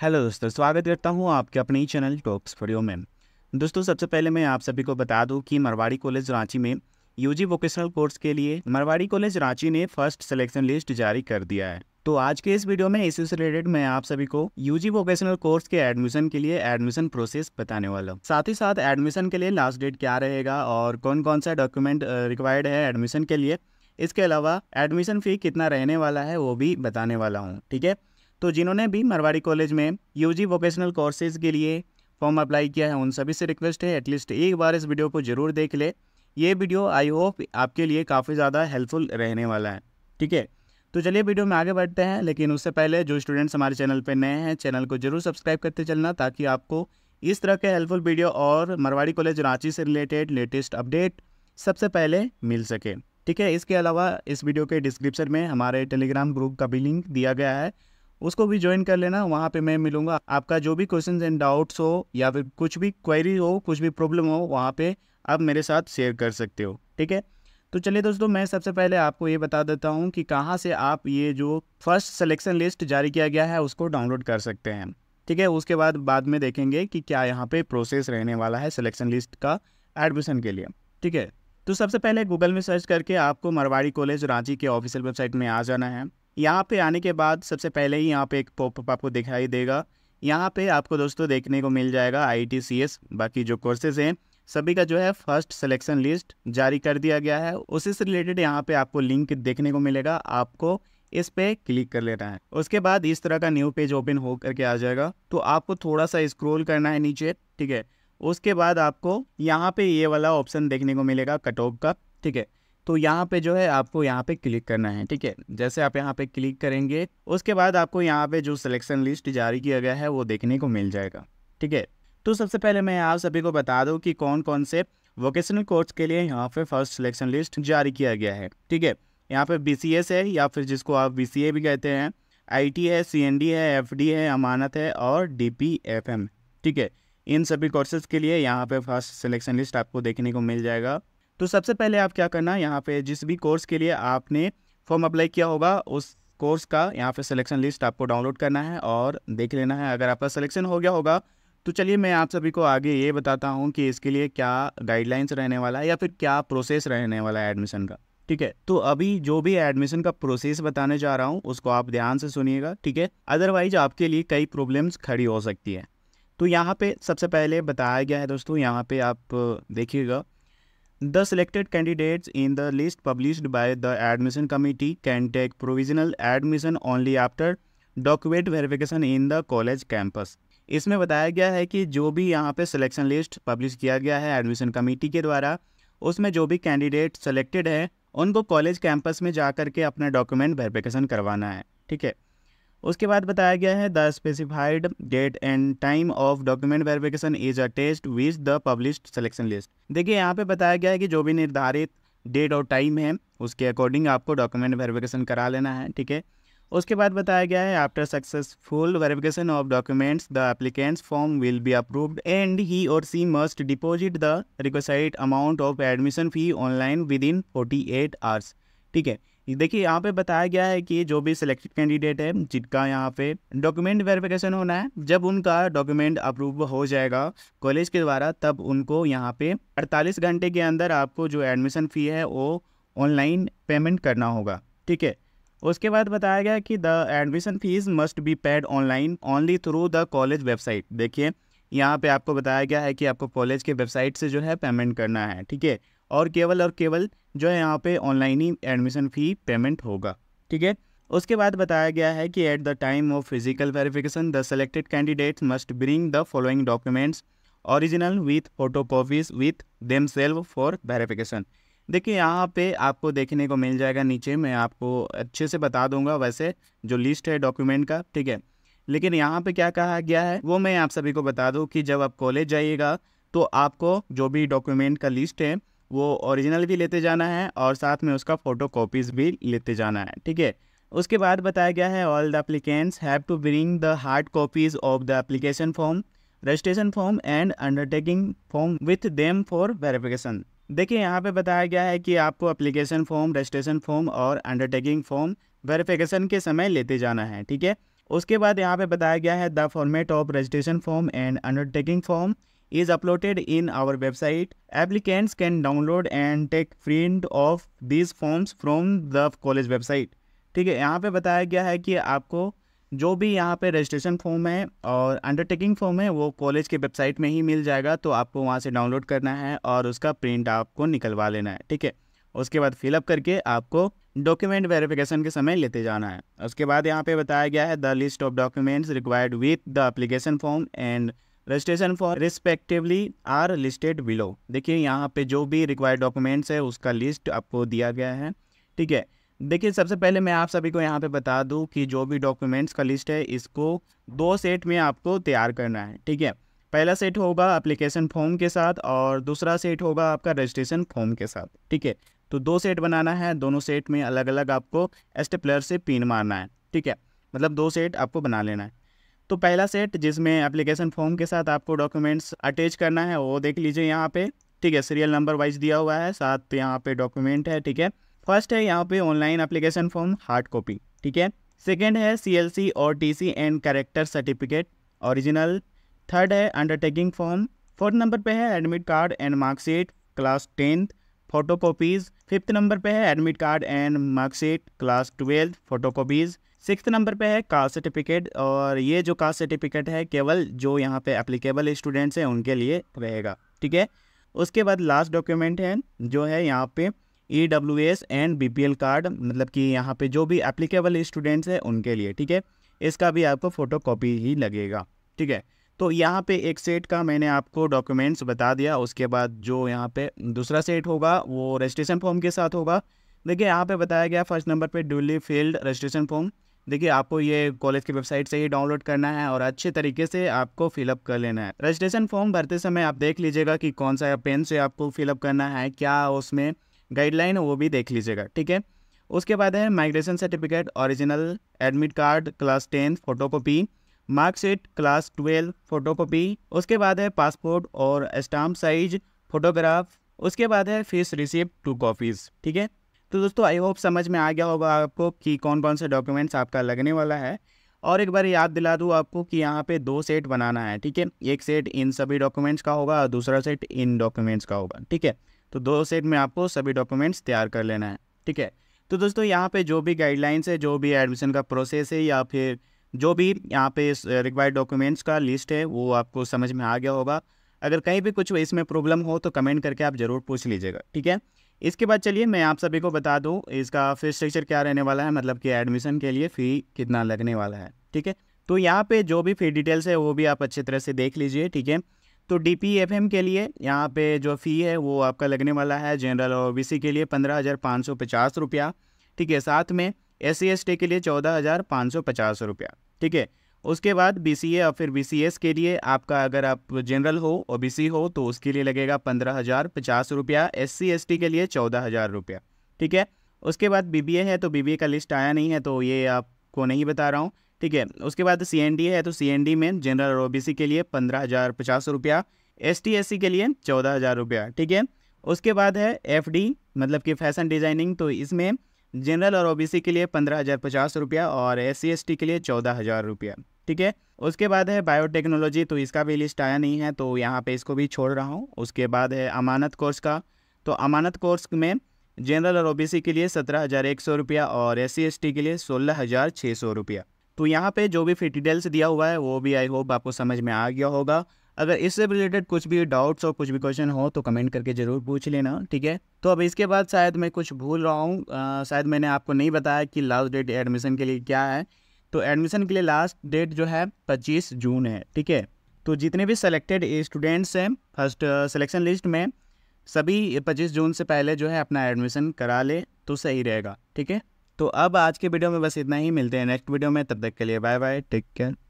Hello दोस्तों स्वागत करता हूँ आपके अपने ही चैनल टॉक्स वीडियो में दोस्तों सबसे पहले मैं आप सभी को बता दूँ कि मरवाड़ी कॉलेज रांची में यूजी वोकेशनल कोर्स के लिए मरवाड़ी कॉलेज रांची ने फर्स्ट सिलेक्शन लिस्ट जारी कर दिया है तो आज के इस वीडियो में इससे रिलेटेड मैं आप सभी को यूजी वोकेशनल कोर्स के एडमिशन के लिए एडमिशन प्रोसेस बताने वाला हूँ साथ ही साथ एडमिशन के लिए लास्ट डेट क्या रहेगा और कौन कौन सा डॉक्यूमेंट रिक्वायर्ड है एडमिशन के लिए इसके अलावा एडमिशन फ़ी कितना रहने वाला है वो भी बताने वाला हूँ ठीक है तो जिन्होंने भी मारवाड़ी कॉलेज में यूजी वोकेशनल कोर्सेज़ के लिए फॉर्म अप्लाई किया है उन सभी से रिक्वेस्ट है एटलीस्ट एक बार इस वीडियो को ज़रूर देख ले ये वीडियो आई होप आपके लिए काफ़ी ज़्यादा हेल्पफुल रहने वाला है ठीक है तो चलिए वीडियो में आगे बढ़ते हैं लेकिन उससे पहले जो स्टूडेंट्स हमारे चैनल पर नए हैं चैनल को जरूर सब्सक्राइब करते चलना ताकि आपको इस तरह के हेल्पफुल वीडियो और मरवाड़ी कॉलेज रांची से रिलेटेड लेटेस्ट अपडेट सबसे पहले मिल सके ठीक है इसके अलावा इस वीडियो के डिस्क्रिप्शन में हमारे टेलीग्राम ग्रुप का भी लिंक दिया गया है उसको भी ज्वाइन कर लेना वहाँ पे मैं मिलूँगा आपका जो भी क्वेश्चन एंड डाउट्स हो या फिर कुछ भी क्वेरी हो कुछ भी प्रॉब्लम हो वहाँ पे आप मेरे साथ शेयर कर सकते हो ठीक है तो चलिए दोस्तों मैं सबसे पहले आपको ये बता देता हूँ कि कहाँ से आप ये जो फर्स्ट सिलेक्शन लिस्ट जारी किया गया है उसको डाउनलोड कर सकते हैं ठीक है उसके बाद बाद में देखेंगे कि क्या यहाँ पे प्रोसेस रहने वाला है सिलेक्शन लिस्ट का एडमिशन के लिए ठीक है तो सबसे पहले गूगल में सर्च करके आपको मारवाड़ी कॉलेज रांची के ऑफिशियल वेबसाइट में आ जाना है यहाँ पे आने के बाद सबसे पहले ही यहाँ पे एक पॉपअप आपको दिखाई देगा यहाँ पे आपको दोस्तों देखने को मिल जाएगा आई बाकी जो कोर्सेज हैं सभी का जो है फर्स्ट सिलेक्शन लिस्ट जारी कर दिया गया है उसी से रिलेटेड यहाँ पे आपको लिंक देखने को मिलेगा आपको इस पर क्लिक कर लेना है उसके बाद इस तरह का न्यू पेज ओपन हो करके आ जाएगा तो आपको थोड़ा सा स्क्रोल करना है नीचे ठीक है उसके बाद आपको यहाँ पे ये वाला ऑप्शन देखने को मिलेगा कट ऑफ का ठीक है तो यहाँ पे जो है आपको यहाँ पे क्लिक करना है ठीक है जैसे आप यहाँ पे क्लिक करेंगे उसके बाद आपको यहाँ पे जो सिलेक्शन लिस्ट जारी किया गया है वो देखने को मिल जाएगा ठीक है तो सबसे पहले मैं आप सभी को बता दूँ कि कौन कौन से वोकेशनल कोर्स के लिए यहाँ पे फर्स्ट सिलेक्शन लिस्ट जारी किया गया है ठीक है यहाँ पे बी है या फिर जिसको आप बी भी कहते हैं आई है सी है एफ है अमानत है और डी ठीक है इन सभी कोर्सेज़ के लिए यहाँ पे फर्स्ट सिलेक्शन लिस्ट आपको देखने को मिल जाएगा तो सबसे पहले आप क्या करना यहाँ पे जिस भी कोर्स के लिए आपने फॉर्म अप्लाई किया होगा उस कोर्स का यहाँ पे सिलेक्शन लिस्ट आपको डाउनलोड करना है और देख लेना है अगर आपका सिलेक्शन हो गया होगा तो चलिए मैं आप सभी को आगे ये बताता हूँ कि इसके लिए क्या गाइडलाइंस रहने वाला है या फिर क्या प्रोसेस रहने वाला है एडमिशन का ठीक है तो अभी जो भी एडमिशन का प्रोसेस बताने जा रहा हूँ उसको आप ध्यान से सुनिएगा ठीक है अदरवाइज आपके लिए कई प्रॉब्लम्स खड़ी हो सकती है तो यहाँ पे सबसे पहले बताया गया है दोस्तों यहाँ पे आप देखिएगा The selected candidates in the list published by the admission committee can take provisional admission only after document verification in the college campus इसमें बताया गया है कि जो भी यहाँ पे सिलेक्शन लिस्ट पब्लिश किया गया है एडमिशन कमेटी के द्वारा उसमें जो भी कैंडिडेट सेलेक्टेड है उनको कॉलेज कैंपस में जा कर के अपना डॉक्यूमेंट वेरिफिकेशन करवाना है ठीक है उसके बाद बताया गया है the specified date and time of document verification is attest with the publish selection list देखिए यहाँ पे बताया गया है कि जो भी निर्धारित डेट और टाइम है उसके अकॉर्डिंग आपको डॉक्यूमेंट वेरिफिकेशन करा लेना है ठीक है उसके बाद बताया गया है after successful verification of documents the applicants form will be approved and he or she must deposit the requisite amount of admission fee online within forty eight hours ठीक है देखिए यहाँ पे बताया गया है कि जो भी सिलेक्टेड कैंडिडेट है जिनका यहाँ पे डॉक्यूमेंट वेरिफिकेशन होना है जब उनका डॉक्यूमेंट अप्रूव हो जाएगा कॉलेज के द्वारा तब उनको यहाँ पे 48 घंटे के अंदर आपको जो एडमिशन फ़ी है वो ऑनलाइन पेमेंट करना होगा ठीक है उसके बाद बताया गया कि the admission fees must be paid online only through the college website देखिए यहाँ पे आपको बताया गया है कि आपको कॉलेज के वेबसाइट से जो है पेमेंट करना है ठीक है और केवल और केवल जो है यहाँ पे ऑनलाइन ही एडमिशन फ़ी पेमेंट होगा ठीक है उसके बाद बताया गया है कि at the time of physical verification the selected candidates must bring the following documents original with photo copies with themselves for verification देखिए यहाँ पे आपको देखने को मिल जाएगा नीचे मैं आपको अच्छे से बता दूंगा वैसे जो लिस्ट है डॉक्यूमेंट का ठीक है लेकिन यहाँ पे क्या कहा गया है वो मैं आप सभी को बता दूँ कि जब आप कॉलेज जाइएगा तो आपको जो भी डॉक्यूमेंट का लिस्ट है वो ओरिजिनल भी लेते जाना है और साथ में उसका फ़ोटो कॉपीज़ भी लेते जाना है ठीक है उसके बाद बताया गया है all the applicants have to bring the hard copies of the application form registration form and undertaking form with them for verification देखिए यहाँ पे बताया गया है कि आपको अप्लीकेशन फॉर्म रजिस्ट्रेशन फॉर्म और अंडरटेकिंग फॉर्म वेरिफिकेशन के समय लेते जाना है ठीक है उसके बाद यहाँ पे बताया गया है the format of registration form and undertaking form is uploaded in our website. Applicants can download and take print of these forms from the college website. ठीक है यहाँ पे बताया गया है कि आपको जो भी यहाँ पे रजिस्ट्रेशन फॉर्म है और अंडरटेकिंग फॉर्म है वो कॉलेज के वेबसाइट में ही मिल जाएगा तो आपको वहाँ से डाउनलोड करना है और उसका प्रिंट आपको निकलवा लेना है ठीक है उसके बाद फिलअप करके आपको डॉक्यूमेंट वेरिफिकेशन के समय लेते जाना है उसके बाद यहाँ पे बताया गया है the list of documents required with the application form and registration form respectively are listed below देखिए यहाँ पे जो भी रिक्वायर्ड डॉक्यूमेंट्स है उसका लिस्ट आपको दिया गया है ठीक है देखिए सबसे पहले मैं आप सभी को यहाँ पे बता दूँ कि जो भी डॉक्यूमेंट्स का लिस्ट है इसको दो सेट में आपको तैयार करना है ठीक है पहला सेट होगा अप्लीकेशन फॉर्म के साथ और दूसरा सेट होगा आपका रजिस्ट्रेशन फॉर्म के साथ ठीक है तो दो सेट बनाना है दोनों सेट में अलग अलग आपको एस्टेप्लर से पिन मारना है ठीक है मतलब दो सेट आपको बना लेना है तो पहला सेट जिसमें एप्लीकेशन फॉर्म के साथ आपको डॉक्यूमेंट्स अटैच करना है वो देख लीजिए यहाँ पे ठीक है सीरियल नंबर वाइज दिया हुआ है साथ यहाँ पे डॉक्यूमेंट है ठीक है फर्स्ट है यहाँ पे online application form hard copy ठीक है सेकेंड है सी और T and character certificate original third है अंडरटेकिंग फॉर्म फोर्थ नंबर पर है admit card and marksheet class tenth photo copies fifth number पे है admit card and marksheet class twelfth photo copies six number पे है caste certificate और ये जो कास्ट सर्टिफिकेट है केवल जो यहाँ पे एप्लीकेबल स्टूडेंट्स हैं उनके लिए रहेगा ठीक है उसके बाद लास्ट डॉक्यूमेंट है जो है यहाँ पे E W S and B P L card मतलब कि यहाँ पे जो भी एप्लीकेबल स्टूडेंट्स हैं उनके लिए ठीक है इसका भी आपको फ़ोटो कॉपी ही लगेगा ठीक है तो यहाँ पे एक सेट का मैंने आपको डॉक्यूमेंट्स बता दिया उसके बाद जो यहाँ पे दूसरा सेट होगा वो रजिस्ट्रेशन फॉर्म के साथ होगा देखिए यहाँ पे बताया गया फर्स्ट नंबर पे ड्यूली फील्ड रजिस्ट्रेशन फॉर्म देखिए आपको ये कॉलेज की वेबसाइट से ही डाउनलोड करना है और अच्छे तरीके से आपको फिलअप कर लेना है रजिस्ट्रेशन फॉर्म भरते समय आप देख लीजिएगा कि कौन सा पेन से आपको फिलअप करना है क्या उसमें गाइडलाइन वो भी देख लीजिएगा ठीक है उसके बाद है migration certificate original admit card class tenth photocopy marksheet class twelve photocopy उसके बाद है पासपोर्ट और स्टाम्प साइज फोटोग्राफ उसके बाद है फीस रिसिप्ट टू कॉपीज़ ठीक है तो दोस्तों आई होप समझ में आ गया होगा आपको कि कौन कौन से डॉक्यूमेंट्स आपका लगने वाला है और एक बार याद दिला दूँ आपको कि यहाँ पे दो सेट बनाना है ठीक है एक सेट इन सभी डॉक्यूमेंट्स का होगा और दूसरा सेट इन डॉक्यूमेंट्स का होगा ठीक है तो दो सेट में आपको सभी डॉक्यूमेंट्स तैयार कर लेना है ठीक है तो दोस्तों यहाँ पे जो भी गाइडलाइंस है जो भी एडमिशन का प्रोसेस है या फिर जो भी यहाँ पे रिक्वायर्ड डॉक्यूमेंट्स का लिस्ट है वो आपको समझ में आ गया होगा अगर कहीं भी कुछ इसमें प्रॉब्लम हो तो कमेंट करके आप ज़रूर पूछ लीजिएगा ठीक है इसके बाद चलिए मैं आप सभी को बता दूँ इसका फीस स्ट्रक्चर क्या रहने वाला है मतलब कि एडमिशन के लिए फ़ी कितना लगने वाला है ठीक है तो यहाँ पे जो भी फी डिटेल्स है वो भी आप अच्छे तरह से देख लीजिए ठीक है तो डी पी एफ एम के लिए यहाँ पे जो फ़ी है वो आपका लगने वाला है जनरल और बी सी के लिए पंद्रह हज़ार पाँच सौ पचास रुपया ठीक है साथ में एस सी एस टी के लिए चौदह हज़ार पाँच सौ पचास रुपया ठीक है उसके बाद बी और फिर बी के लिए आपका अगर आप जनरल हो ओ हो तो उसके लिए लगेगा पंद्रह हज़ार पचास रुपया एस सी के लिए चौदह हज़ार रुपया ठीक है उसके बाद बी है तो बी का लिस्ट आया नहीं है तो ये आपको नहीं बता रहा हूँ ठीक है उसके बाद सी है तो सी में जनरल और ओ के लिए पंद्रह हज़ार पचास रुपया एस टी के लिए चौदह हज़ार रुपया ठीक है उसके बाद है एफ मतलब कि फैशन डिज़ाइनिंग तो इसमें जनरल और ओबीसी के लिए पंद्रह हज़ार पचास रुपया और एस सी के लिए चौदह हज़ार रुपया ठीक है उसके बाद है बायोटेक्नोलॉजी तो इसका भी लिस्ट आया नहीं है तो यहाँ पे इसको भी छोड़ रहा हूँ उसके बाद है अमानत कोर्स का तो अमानत कोर्स में जनरल और ओबीसी के लिए सत्रह हज़ार एक सौ रुपया और एस सी के लिए सोलह हज़ार छः सौ रुपया तो यहाँ पे जो भी फिर डिटेल्स दिया हुआ है वो भी आई होप आपको समझ में आ गया होगा अगर इससे रिलेटेड कुछ भी डाउट्स और कुछ भी क्वेश्चन हो तो कमेंट करके ज़रूर पूछ लेना ठीक है तो अब इसके बाद शायद मैं कुछ भूल रहा हूँ शायद मैंने आपको नहीं बताया कि लास्ट डेट एडमिशन के लिए क्या है तो एडमिशन के लिए लास्ट डेट जो है पच्चीस जून है ठीक है तो जितने भी सेलेक्टेड स्टूडेंट्स हैं फर्स्ट सिलेक्शन लिस्ट में सभी पच्चीस जून से पहले जो है अपना एडमिशन करा ले तो सही रहेगा ठीक है तो अब आज के वीडियो में बस इतना ही मिलते हैं नेक्स्ट वीडियो में तब तक के लिए बाय बाय टेक केयर